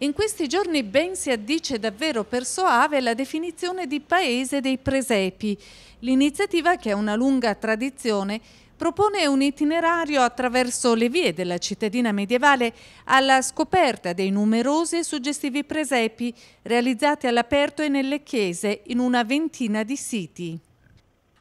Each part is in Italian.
In questi giorni ben si addice davvero per Soave la definizione di paese dei presepi. L'iniziativa, che ha una lunga tradizione, propone un itinerario attraverso le vie della cittadina medievale alla scoperta dei numerosi e suggestivi presepi realizzati all'aperto e nelle chiese in una ventina di siti.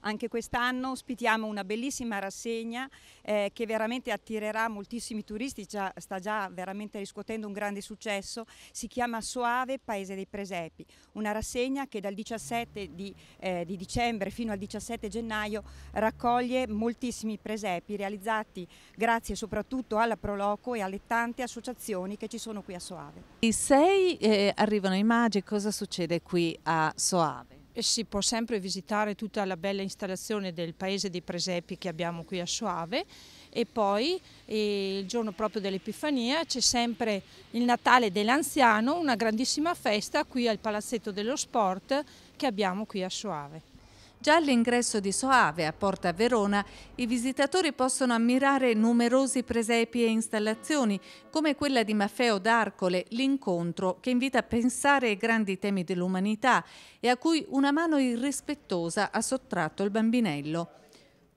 Anche quest'anno ospitiamo una bellissima rassegna eh, che veramente attirerà moltissimi turisti, già, sta già veramente riscuotendo un grande successo, si chiama Soave Paese dei Presepi, una rassegna che dal 17 di, eh, di dicembre fino al 17 gennaio raccoglie moltissimi presepi realizzati grazie soprattutto alla Proloco e alle tante associazioni che ci sono qui a Soave. I sei eh, arrivano i magi, cosa succede qui a Soave? si può sempre visitare tutta la bella installazione del paese dei presepi che abbiamo qui a Soave e poi eh, il giorno proprio dell'Epifania c'è sempre il Natale dell'Anziano, una grandissima festa qui al Palazzetto dello Sport che abbiamo qui a Soave. Già all'ingresso di Soave a Porta Verona i visitatori possono ammirare numerosi presepi e installazioni come quella di Maffeo d'Arcole, L'incontro, che invita a pensare ai grandi temi dell'umanità e a cui una mano irrispettosa ha sottratto il bambinello.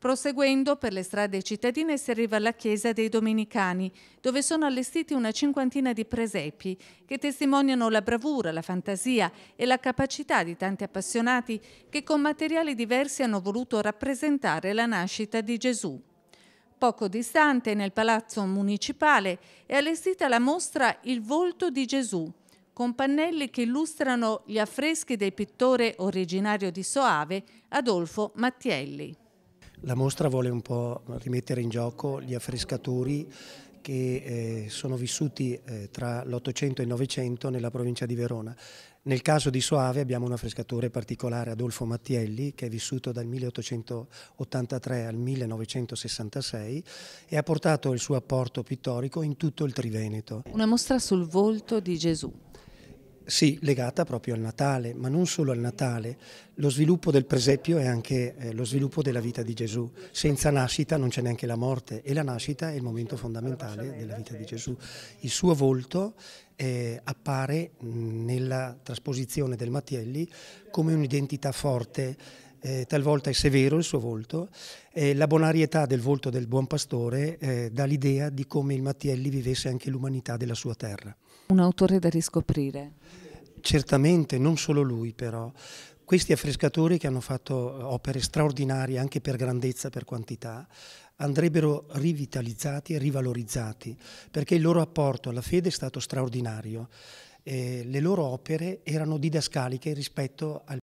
Proseguendo per le strade cittadine si arriva alla chiesa dei Domenicani, dove sono allestiti una cinquantina di presepi che testimoniano la bravura, la fantasia e la capacità di tanti appassionati che con materiali diversi hanno voluto rappresentare la nascita di Gesù. Poco distante, nel palazzo municipale, è allestita la mostra Il volto di Gesù, con pannelli che illustrano gli affreschi del pittore originario di Soave, Adolfo Mattielli. La mostra vuole un po' rimettere in gioco gli affrescatori che eh, sono vissuti eh, tra l'Ottocento e il Novecento nella provincia di Verona. Nel caso di Soave abbiamo un affrescatore particolare, Adolfo Mattielli, che è vissuto dal 1883 al 1966 e ha portato il suo apporto pittorico in tutto il Triveneto. Una mostra sul volto di Gesù. Sì, legata proprio al Natale, ma non solo al Natale. Lo sviluppo del presepio è anche eh, lo sviluppo della vita di Gesù. Senza nascita non c'è neanche la morte e la nascita è il momento fondamentale della vita di Gesù. Il suo volto eh, appare nella trasposizione del Mattielli come un'identità forte eh, talvolta è severo il suo volto, eh, la bonarietà del volto del buon pastore eh, dà l'idea di come il Mattielli vivesse anche l'umanità della sua terra. Un autore da riscoprire. Certamente, non solo lui però. Questi affrescatori che hanno fatto opere straordinarie anche per grandezza, per quantità, andrebbero rivitalizzati e rivalorizzati perché il loro apporto alla fede è stato straordinario. Eh, le loro opere erano didascaliche rispetto al